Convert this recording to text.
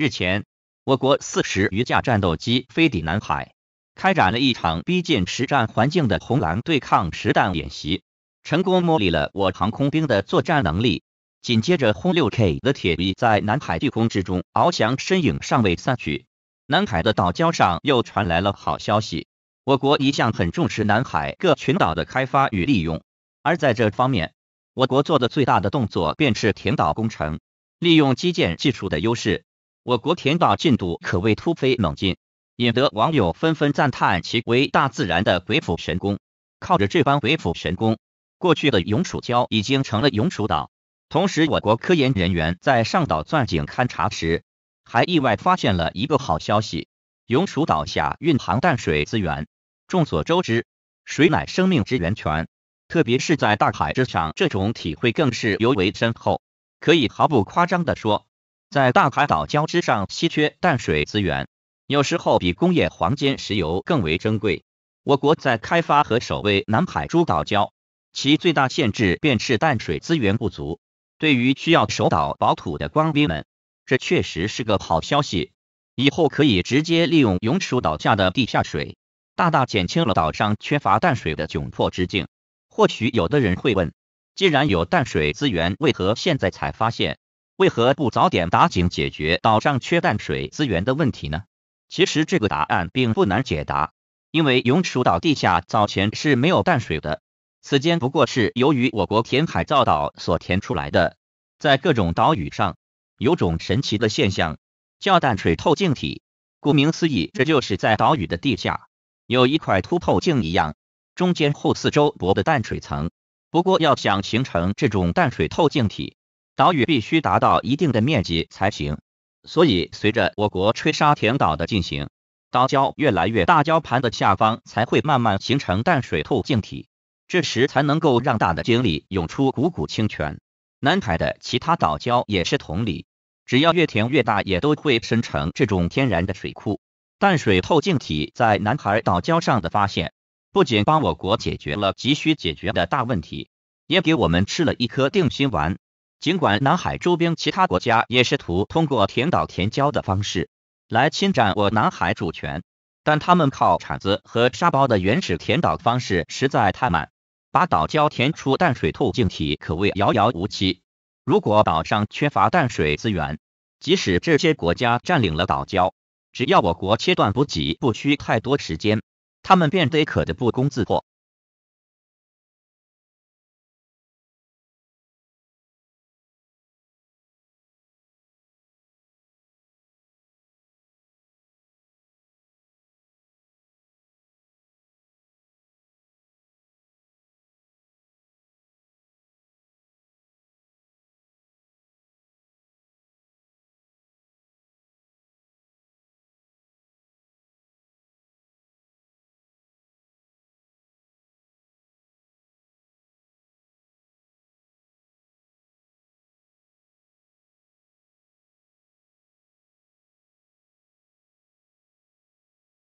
日前，我国四十余架战斗机飞抵南海，开展了一场逼近实战环境的红蓝对抗实弹演习，成功模拟了我航空兵的作战能力。紧接着，轰六 K 的铁臂在南海巨空之中翱翔，身影尚未散去。南海的岛礁上又传来了好消息。我国一向很重视南海各群岛的开发与利用，而在这方面，我国做的最大的动作便是填岛工程，利用基建技术的优势。我国填岛进度可谓突飞猛进，引得网友纷纷赞叹其为大自然的鬼斧神工。靠着这般鬼斧神工，过去的永暑礁已经成了永暑岛。同时，我国科研人员在上岛钻井勘察时，还意外发现了一个好消息：永暑岛下蕴含淡水资源。众所周知，水乃生命之源泉，特别是在大海之上，这种体会更是尤为深厚。可以毫不夸张地说。在大海岛礁之上，稀缺淡水资源，有时候比工业黄金、石油更为珍贵。我国在开发和守卫南海诸岛礁，其最大限制便是淡水资源不足。对于需要守岛保土的官兵们，这确实是个好消息。以后可以直接利用永暑岛下的地下水，大大减轻了岛上缺乏淡水的窘迫之境。或许有的人会问：既然有淡水资源，为何现在才发现？为何不早点打井解决岛上缺淡水资源的问题呢？其实这个答案并不难解答，因为永暑岛地下早前是没有淡水的，此间不过是由于我国填海造岛所填出来的。在各种岛屿上，有种神奇的现象叫淡水透镜体，顾名思义，这就是在岛屿的地下有一块凸透镜一样，中间厚四周薄的淡水层。不过要想形成这种淡水透镜体，岛屿必须达到一定的面积才行，所以随着我国吹沙填岛的进行，岛礁越来越大，礁盘的下方才会慢慢形成淡水透镜体，这时才能够让大的井里涌出汩汩清泉。南海的其他岛礁也是同理，只要越填越大，也都会生成这种天然的水库。淡水透镜体在南海岛礁上的发现，不仅帮我国解决了急需解决的大问题，也给我们吃了一颗定心丸。尽管南海周边其他国家也试图通过填岛填礁的方式来侵占我南海主权，但他们靠铲子和沙包的原始填岛方式实在太慢，把岛礁填出淡水透镜体可谓遥遥无期。如果岛上缺乏淡水资源，即使这些国家占领了岛礁，只要我国切断补给，不需太多时间，他们便得渴得不攻自破。